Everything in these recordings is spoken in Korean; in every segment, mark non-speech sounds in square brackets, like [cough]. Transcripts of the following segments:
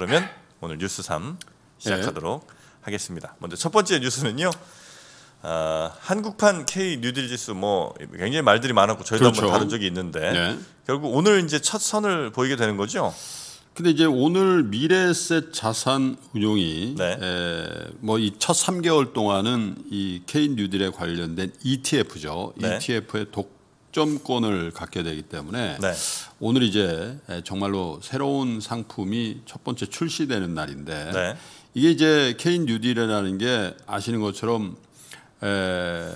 그러면 오늘 뉴스 3 시작하도록 예. 하겠습니다. 먼저 첫 번째 뉴스는요. 아, 한국판 K 뉴딜 지수 뭐 굉장히 말들이 많았고 저희도 그렇죠. 한번 다룬 적이 있는데 네. 결국 오늘 이제 첫 선을 보이게 되는 거죠. 근데 이제 오늘 미래셋 자산 운용이 네. 뭐이 첫 3개월 동안은 이 K 뉴딜에 관련된 ETF죠. 네. ETF의 독 득점권을 갖게 되기 때문에 네. 오늘 이제 정말로 새로운 상품이 첫 번째 출시되는 날인데 네. 이게 이제 케인 뉴딜이라는 게 아시는 것처럼 에,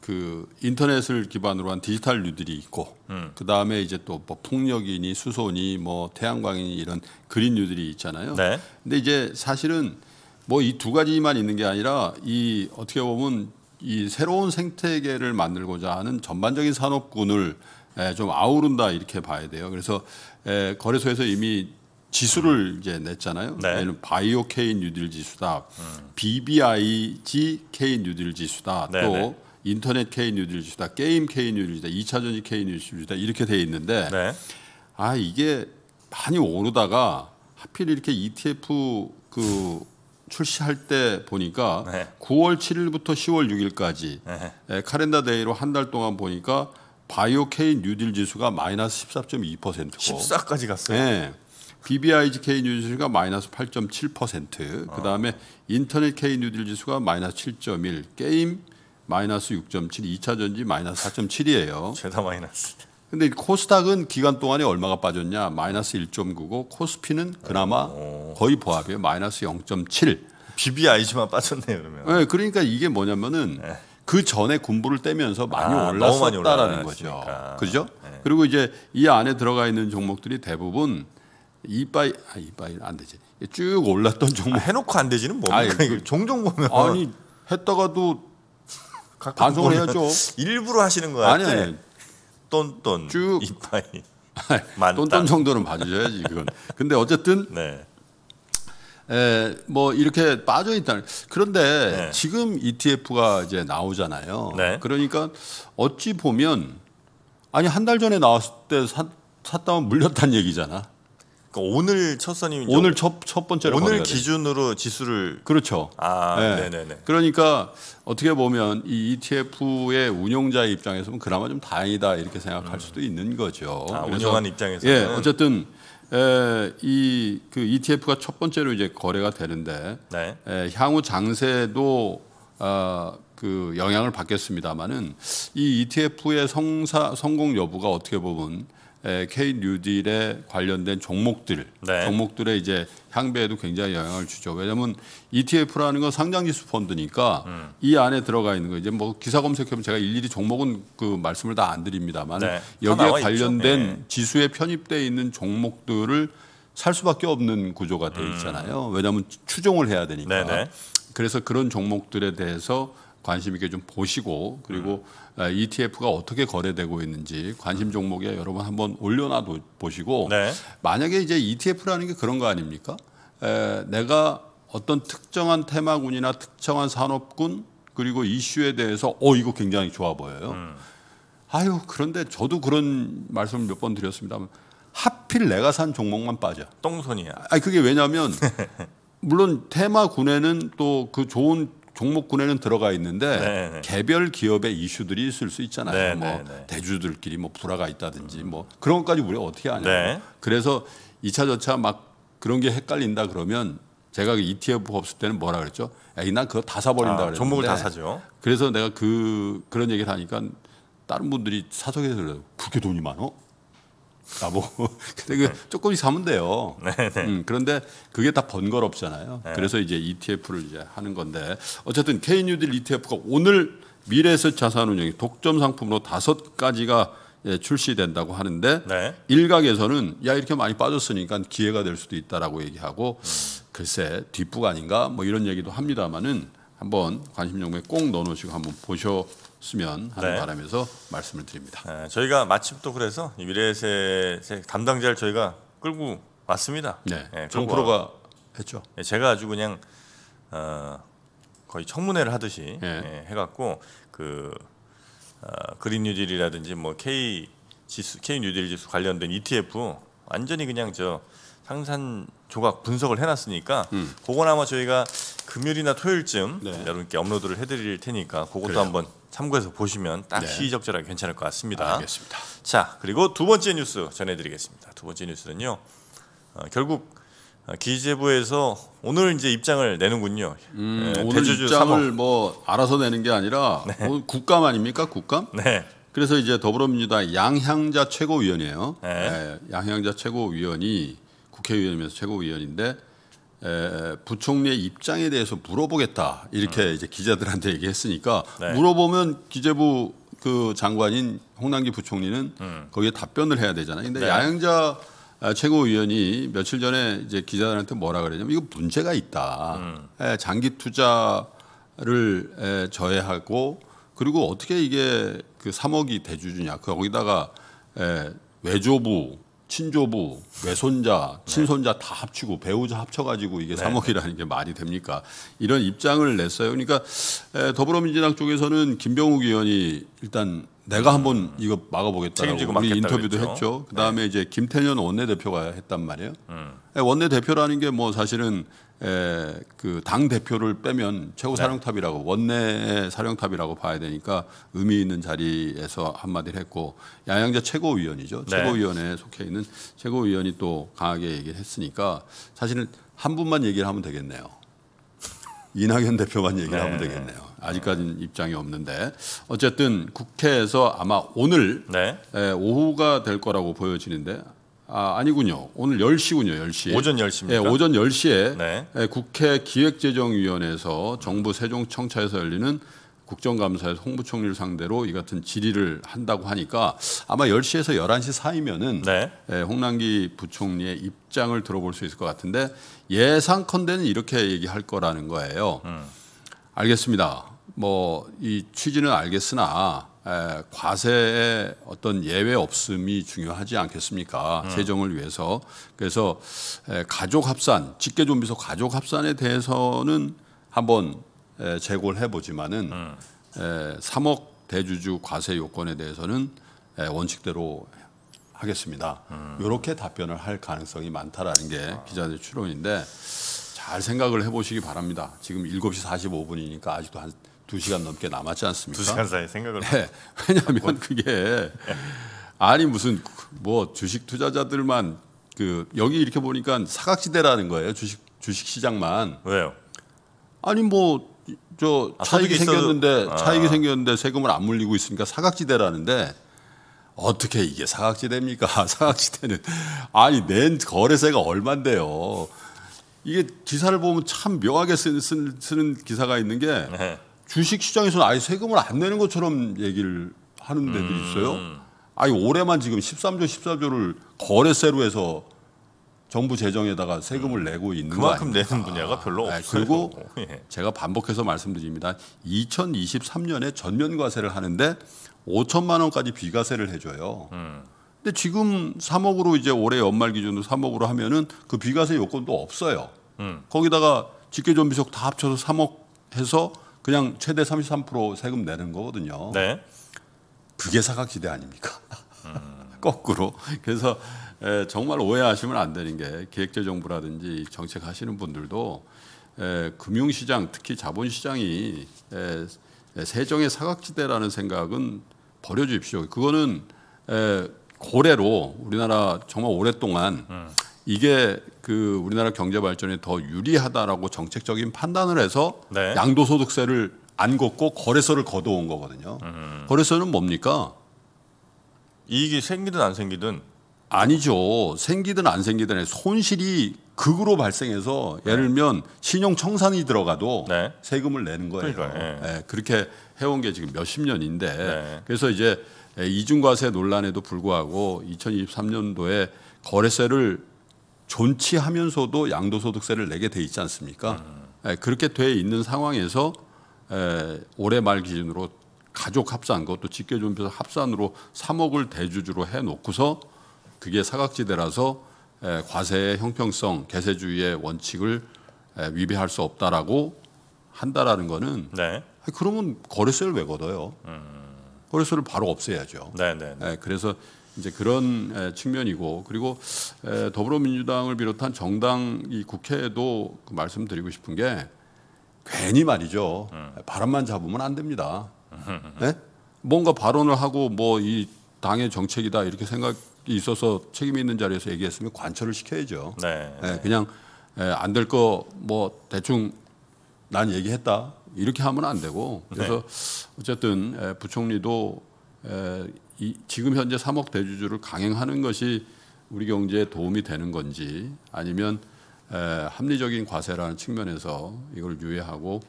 그 인터넷을 기반으로 한 디지털 뉴딜이 있고 음. 그 다음에 이제 또뭐 풍력이니 수소니 뭐 태양광이니 이런 그린 뉴딜이 있잖아요. 네. 근데 이제 사실은 뭐 이 두 가지만 있는 게 아니라 이 어떻게 보면 이 새로운 생태계를 만들고자 하는 전반적인 산업군을 좀 아우른다 이렇게 봐야 돼요. 그래서 거래소에서 이미 지수를 이제 냈잖아요. 네. 얘는 바이오 K 뉴딜 지수다, 음. BBIG K 뉴딜 지수다, 네네. 또 네. 인터넷 K 뉴딜 지수다, 게임 K 뉴딜 지수다, 2차 전지 K 뉴딜 지수다 이렇게 돼 있는데 네. 아 이게 많이 오르다가 하필 이렇게 ETF 그 출시할 때 보니까 네. 9월 7일부터 10월 6일까지 네. 예, 카렌다 데이로 한 달 동안 보니까 바이오 K 뉴딜 지수가 마이너스 14.2%고 14까지 갔어요. 네. 예. BBIGK 뉴딜 지수가 마이너스 8.7%, 어. 아. 그다음에 인터넷 K 뉴딜 지수가 마이너스 7.1, 게임 마이너스 6.7, 2차 전지 마이너스 4.7이에요. 죄다 마이너스. 근데 코스닥은 기간 동안에 얼마가 빠졌냐? 마이너스 1.9고 코스피는 그나마 오. 거의 보합이에요. 마이너스 0.7. BBIG만 빠졌네요, 그러면. 네, 그러니까 이게 뭐냐면은 네. 그 전에 군부를 떼면서 많이 아, 올랐었다라는 거죠. 그죠? 네. 그리고 이제 이 안에 들어가 있는 종목들이 대부분 이바이 아 이바이 안 되지. 쭉 올랐던 종목 아, 해놓고 안 되지는 뭡니까? 아니, 그, 종종 보면 아니 했다가도 [laughs] 반송을 해야죠. 일부러 하시는 거야. 아니 아니. 똔똔 쭉 이파이 똔똔 정도는 봐주셔야지 그건. 근데 어쨌든 [laughs] 네. 에, 뭐 이렇게 빠져 있다는 그런데 네. 지금 ETF가 이제 나오잖아요. 네. 그러니까 어찌 보면 아니 한 달 전에 나왔을 때 샀, 샀다면 물렸다는 얘기잖아. 그러니까 오늘 첫 선임 오늘 첫, 첫 번째로 오늘 기준으로 돼 지수를 그렇죠. 아, 네. 네네 그러니까 어떻게 보면 이 ETF의 운용자의 입장에서 는 그나마 좀 다행이다 이렇게 생각할 음. 수도 있는 거죠. 아, 운영한 입장에서 예, 어쨌든 이그 ETF가 첫 번째로 이제 거래가 되는데 네. 에, 향후 장세도 어, 그 영향을 받겠습니다만은 이 ETF의 성사 성공 여부가 어떻게 보면 K 뉴딜에 관련된 종목들, 네. 종목들의 이제 향배에도 굉장히 영향을 주죠. 왜냐하면 ETF라는 건 상장지수 펀드니까 음. 이 안에 들어가 있는 거 이제 뭐 기사 검색해보면 제가 일일이 종목은 그 말씀을 다 안 드립니다만 네. 여기에 관련된 네. 지수에 편입돼 있는 종목들을 살 수밖에 없는 구조가 돼 음. 있잖아요. 음. 왜냐하면 추종을 해야 되니까. 네네. 그래서 그런 종목들에 대해서 관심 있게 좀 보시고 그리고 음. 아, ETF가 어떻게 거래되고 있는지 관심 종목에 여러분 한번 올려놔 보시고 네. 만약에 이제 ETF라는 게 그런 거 아닙니까? 에, 내가 어떤 특정한 테마군이나 특정한 산업군 그리고 이슈에 대해서 어 이거 굉장히 좋아 보여요. 음. 아유 그런데 저도 그런 말씀을 몇 번 드렸습니다만 하필 내가 산 종목만 빠져. 똥손이야. 아 그게 왜냐하면 [laughs] 물론 테마군에는 또 그 좋은 종목군에는 들어가 있는데 네네. 네. 개별 기업의 이슈들이 있을 수 있잖아요. 네네. 뭐 네, 네. 대주들끼리 뭐 불화가 있다든지 뭐 그런 것까지 우리가 어떻게 아냐. 네. 그래서 2차저차막 그런 게 헷갈린다 그러면 제가 그 ETF 없을 때는 뭐라 그랬죠? 에이 난 그거 다 사버린다 아, 그랬는 종목을 다 사죠. 그래서 내가 그 그런 얘기를 하니까 다른 분들이 사석에서 그래요. 그렇게 돈이 많어? 나보 [laughs] 근데 그조금이 네. 사면 돼요. 네, 네. 음, 그런데 그게 다 번거롭잖아요. 그래서 이제 ETF를 이제 하는 건데 어쨌든 K뉴딜 n e u ETF가 오늘 미래에서 자산운용이 독점 상품으로 다섯 가지가 예, 출시된다고 하는데 네. 일각에서는 야 이렇게 많이 빠졌으니까 기회가 될 수도 있다라고 얘기하고 음. 글쎄 뒷부가 아닌가 뭐 이런 얘기도 합니다만은 한번 관심 종목에 꼭 넣어놓으시고 한번 보셔 수면하는 네. 바람에서 말씀을 드립니다. 네, 저희가 마침 또 그래서 미래세 담당자를 저희가 끌고 왔습니다. 네, 네 정프로가 했죠. 네, 제가 아주 그냥 어, 거의 청문회를 하듯이 예. 네, 해갖고 그 어, 그린 뉴딜이라든지 뭐 K 지수, K 뉴딜 지수 관련된 ETF 완전히 그냥 저 상산 조각 분석을 해놨으니까 음. 그건 아마 저희가 금요일이나 토요일쯤 네. 여러분께 업로드를 해드릴 테니까 그것도 그래요. 한번 참고해서 보시면 딱 네. 시의적절하게 괜찮을 것 같습니다. 알겠습니다. 자 그리고 두 번째 뉴스 전해드리겠습니다. 두 번째 뉴스는요. 어, 결국 어, 기재부에서 오늘 이제 입장을 내는군요. 음, 네, 오늘 입장을 3호. 뭐 알아서 내는 게 아니라 [laughs] 네. 뭐 국감 아닙니까 국감? 네. 그래서 이제 더불어민주당 양향자 최고위원이에요. 네. 예, 양향자 최고위원이 국회의원이면서 최고위원인데 부총리의 입장에 대해서 물어보겠다 이렇게 음. 이제 기자들한테 얘기했으니까 네. 물어보면 기재부 그 장관인 홍남기 부총리는 음. 거기에 답변을 해야 되잖아요. 근데 네. 야영자 아, 최고위원이 며칠 전에 이제 기자들한테 뭐라 그랬냐면 이거 문제가 있다. 음. 장기 투자를 저해하고 그리고 어떻게 이게 그 3억이 대주주냐. 거기다가 외조부 친조부, 외손자, 네. 친손자 다 합치고 배우자 합쳐가지고 이게 네. 3억이라는 게 말이 됩니까? 이런 입장을 냈어요. 그러니까 더불어민주당 쪽에서는 김병욱 의원이 일단 내가 한번 이거 막아보겠다고 우리 인터뷰도 그랬죠. 했죠. 그 다음에 네. 이제 김태년 원내대표가 했단 말이에요. 음. 예, 원내대표라는 게 뭐 사실은 예, 그당 대표를 빼면 최고 네. 사령탑이라고 네. 원내 사령탑이라고 봐야 되니까 의미 있는 자리에서 한마디를 했고 양양자 최고위원이죠. 네. 최고위원회에 속해 있는 최고위원이 또 강하게 얘기를 했으니까 사실은 한 분만 얘기를 하면 되겠네요. 이낙연 대표만 얘기를 네. 하면 되겠네요. 아직까지는 입장이 없는데 어쨌든 국회에서 아마 오늘 네. 에, 오후가 될 거라고 보여지는데 아, 아니군요. 오늘 10시군요. 10시. 오전 10시입니다. 예, 오전 10시에 네. 국회 기획재정위원회에서 정부 세종청차에서 열리는 국정감사에서 홍부총리를 상대로 이 같은 질의를 한다고 하니까 아마 10시에서 11시 사이면은 네. 예, 홍남기 부총리의 입장을 들어볼 수 있을 것 같은데 예상컨대는 이렇게 얘기할 거라는 거예요. 음. 알겠습니다. 뭐 이 취지는 알겠으나 에, 예, 과세의 어떤 예외 없음이 중요하지 않겠습니까? 음. 세정을 위해서. 그래서 에, 예, 가족 합산, 직계 좀비소 가족 합산에 대해서는 한번 재고를 해보지만은 음. 3억 대주주 과세 요건에 대해서는 원칙대로 하겠습니다. 이렇게 음. 답변을 할 가능성이 많다라는 게기자들 추론인데 잘 생각을 해보시기 바랍니다. 지금 7시 45분이니까 아직도 한 2시간 넘게 남았지 않습니까? 2시간 사이 생각을 네. 왜냐하면 그게 아니 무슨 뭐 주식 투자자들만 그 여기 이렇게 보니까 사각지대라는 거예요. 주식 주식 시장만. 왜요? 아니 뭐저 아, 차익이 생겼는데 아. 차익이 생겼는데 세금을 안 물리고 있으니까 사각지대라는데 어떻게 이게 사각지대입니까? [laughs] 사각지대는 아니 낸 거래세가 얼마인데요 이게 기사를 보면 참 묘하게 쓰, 쓰, 쓰는 기사가 있는 게 네. 주식 시장에서는 아예 세금을 안 내는 것처럼 얘기를 하는 데도 음. 있어요. 아니 올해만 지금 13조 14조를 거래세로 해서 정부 재정에다가 세금을 내고 있는 그만큼 내는 분야가 별로 아, 없어요. 그리고 [laughs] 예. 제가 반복해서 말씀드립니다. 2023년에 전면 과세를 하는데 5천만 원까지 비과세를 해줘요. 음. 근데 지금 3억으로 이제 올해 연말 기준으로 3억으로 하면은 그 비과세 요건도 없어요. 음. 거기다가 직계존비속 다 합쳐서 3억 해서 그냥 최대 33% 세금 내는 거거든요. 네. 그게 사각지대 아닙니까? 음. [laughs] 거꾸로. 그래서 에, 정말 오해하시면 안 되는 게 기획재정부라든지 정책하시는 분들도 에, 금융시장 특히 자본시장이 에, 세종의 사각지대라는 생각은 버려주십시오. 그거는 에, 고래로 우리나라 정말 오랫동안 음. 이게 그 우리나라 경제 발전에 더 유리하다라고 정책적인 판단을 해서 네. 양도소득세를 안 걷고 거래소를 걷어온 거거든요. 음. 거래소는 뭡니까? 이익이 생기든 안 생기든 아니죠. 생기든 안 생기든 손실이 극으로 발생해서 예를 들면 신용 청산이 들어가도 네. 세금을 내는 거예요. 그러니까, 네. 네, 그렇게 해온 게 지금 몇십 년인데 네. 그래서 이제 예, 이중과세 논란에도 불구하고 2023년도에 거래세를 존치하면서도 양도소득세를 내게 돼 있지 않습니까? 음. 그렇게 돼 있는 상황에서 에, 올해 말 기준으로 가족 합산 그것도 직계존폐 합산으로 3억을 대주주로 해놓고서 그게 사각지대라서 과세의 형평성, 개세주의의 원칙을 위배할 수 없다라고 한다라는 거는 네. 그러면 거래세를 왜 걷어요? 음. 거래세를 바로 없애야죠. 네, 네, 네. 그래서 이제 그런 측면이고 그리고 더불어민주당을 비롯한 정당 이 국회에도 그 말씀드리고 싶은 게 괜히 말이죠. 음. 바람만 잡으면 안 됩니다. [laughs] 네? 뭔가 발언을 하고 뭐 이 당의 정책이다 이렇게 생각 있어서 책임 있는 자리에서 얘기했으면 관철을 시켜야죠. 네. 네 그냥 예, 안될 거 뭐 대충 난 얘기했다 이렇게 하면 안 되고 그래서 네. 어쨌든 예, 부총리도 이 지금 현재 3억 대주주를 강행하는 것이 우리 경제에 도움이 되는 건지 아니면 합리적인 과세라는 측면에서 이걸 유예하고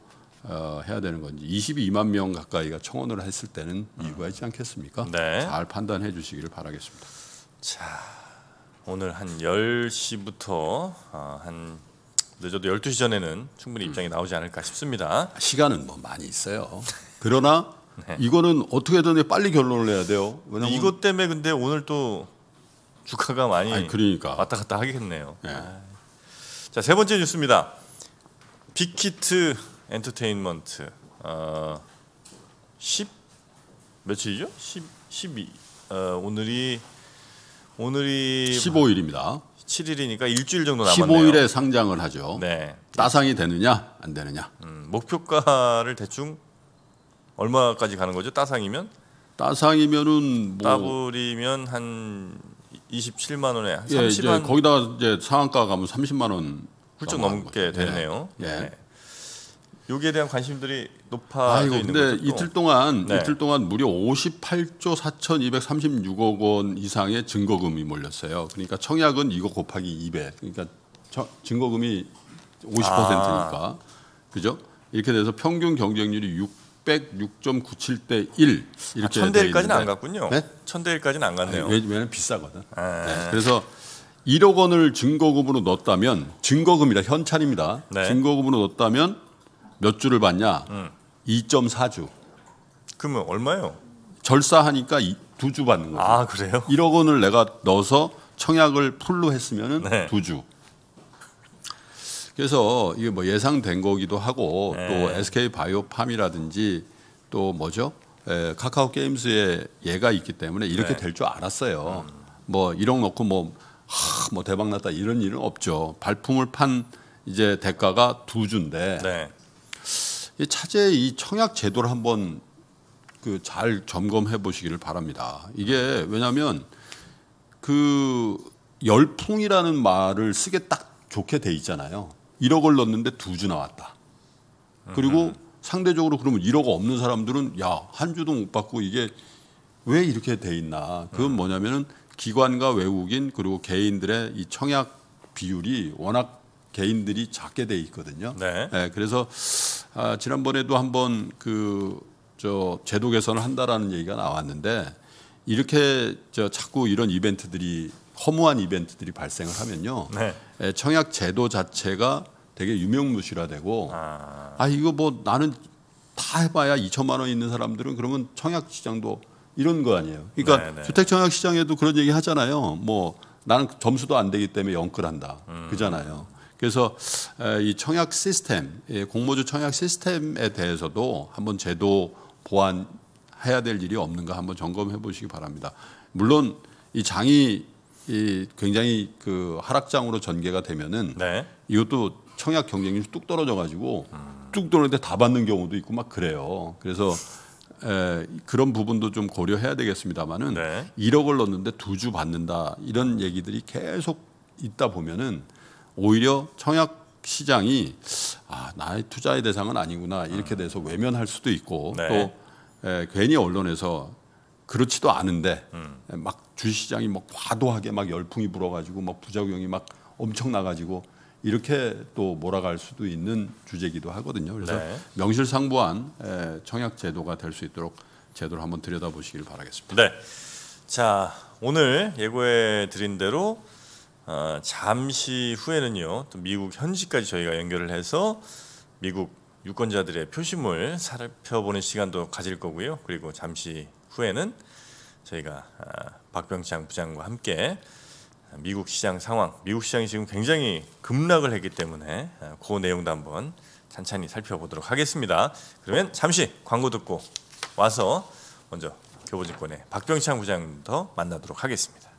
어, 해야 되는 건지 22만 명 가까이가 청원을 했을 때는 음. 이유가 있지 않겠습니까? 네. 잘 판단해 주시기를 바라겠습니다. 자, 오늘 한 10시부터 어, 아, 한 늦어도 12시 전에는 충분히 입장이 나오지 않을까 싶습니다. 아, 시간은 뭐 많이 있어요. 그러나 [laughs] 네. 이거는 어떻게든 빨리 결론을 내야 돼요. 왜냐면 이것 때문에 근데 오늘 또 주가가 많이 아니, 그러니까. 왔다 갔다 하겠네요. 네. 아. 자, 세 번째 뉴스입니다. 빅히트 엔터테인먼트 어, 10 며칠이죠? 10 12 어, 오늘이 오늘이 15일입니다. 7일이니까 일주일 정도 남았네요. 15일에 상장을 하죠. 네. 따상이 되느냐 안 되느냐. 음, 목표가를 대충 얼마까지 가는 거죠? 따상이면? 따상이면은 뭐 따블이면 한 27만 원에 30만 예, 이제 거기다가 이제 상한가 가면 30만 원 훌쩍 넘게 거죠. 되네요. 예. 예. 네. 여기에 대한 관심들이 높아져 있는 거죠. 근데 이틀 동안 네. 이틀 동안 무려 58조 4,236억 원 이상의 증거금이 몰렸어요. 그러니까 청약은 이거 곱하기 200. 그러니까 저, 증거금이 50%니까. 아. 그죠? 이렇게 돼서 평균 경쟁률이 606.97대 1 이렇게 아, 1000대1까지는 안 갔군요. 네? 1000대1까지는 안 갔네요. 왜냐면 비싸거든. 아. 네. 그래서 1억 원을 증거금으로 넣었다면 증거금이라 현찰입니다. 네. 증거금으로 넣었다면 몇 주를 봤냐? 음. 2.4주. 그러면 얼마예요? 절사하니까 두주 받는 거죠. 아 그래요? 1억 원을 내가 넣어서 청약을 풀로 했으면은 네. 두 주. 그래서 이게 뭐 예상된 거기도 하고 네. 또 SK 바이오팜이라든지 또 뭐죠? 에, 카카오 게임스의 예가 있기 때문에 이렇게 네. 될줄 알았어요. 음. 뭐 1억 넣고 뭐, 하, 뭐 대박 났다 이런 일은 없죠. 발품을 판 이제 대가가 두 주인데 네. 차제 이 청약 제도를 한번 그 잘 점검해 보시기를 바랍니다. 이게 왜냐하면 그 열풍이라는 말을 쓰게 딱 좋게 돼 있잖아요. 1억을 넣었는데 2주 나왔다. 그리고 음. 상대적으로 그러면 1억 없는 사람들은 야한 주도 못 받고 이게 왜 이렇게 돼 있나? 그건 음. 뭐냐면은 기관과 외국인 그리고 개인들의 이 청약 비율이 워낙 개인들이 작게 돼 있거든요. 네. 네 그래서 아, 지난번에도 한번 그 저 제도 개선을 한다라는 얘기가 나왔는데 이렇게 저 자꾸 이런 이벤트들이 허무한 이벤트들이 발생을 하면요. 네. 예, 청약 제도 자체가 되게 유명무실화되고 아. 아 이거 뭐 나는 다 해봐야 2천만 원 있는 사람들은 그러면 청약 시장도 이런 거 아니에요. 그러니까 네네. 네. 주택 청약 시장에도 그런 얘기 하잖아요. 뭐 나는 점수도 안 되기 때문에 영끌한다. 음. 그잖아요. 그래서 이 청약 시스템, 공모주 청약 시스템에 대해서도 한번 제도 보완해야 될 일이 없는가 한번 점검해 보시기 바랍니다. 물론 이 장이 이 굉장히 그 하락장으로 전개가 되면은 네. 이것도 청약 경쟁률이 뚝 떨어져 가지고 쭉뚝 떨어는데 다 받는 경우도 있고 막 그래요. 그래서 에, 그런 부분도 좀 고려해야 되겠습니다만은 네. 1억을 넣는데 두 주 받는다 이런 얘기들이 계속 있다 보면은 오히려 청약 시장이 아, 나의 투자의 대상은 아니구나 이렇게 음. 돼서 외면할 수도 있고 네. 또 에, 예, 괜히 언론에서 그렇지도 않은데 음. 예, 막 주시장이 막 과도하게 막 열풍이 불어가지고 막 부작용이 막 엄청 나가지고 이렇게 또 몰아갈 수도 있는 주제기도 하거든요. 그래서 네. 명실상부한 에, 예, 청약 제도가 될 수 있도록 제도를 한번 들여다보시길 바라겠습니다. 네. 자 오늘 예고해 드린 대로 어, 잠시 후에는요 또 미국 현지까지 저희가 연결을 해서 미국 유권자들의 표심을 살펴보는 시간도 가질 거고요. 그리고 잠시 후에는 저희가 아, 박병창 부장과 함께 아, 미국 시장 상황, 미국 시장이 지금 굉장히 급락을 했기 때문에 아, 그 내용도 한번 찬찬히 살펴보도록 하겠습니다. 그러면 잠시 광고 듣고 와서 먼저 교보증권의 박병창 부장부터 만나도록 하겠습니다.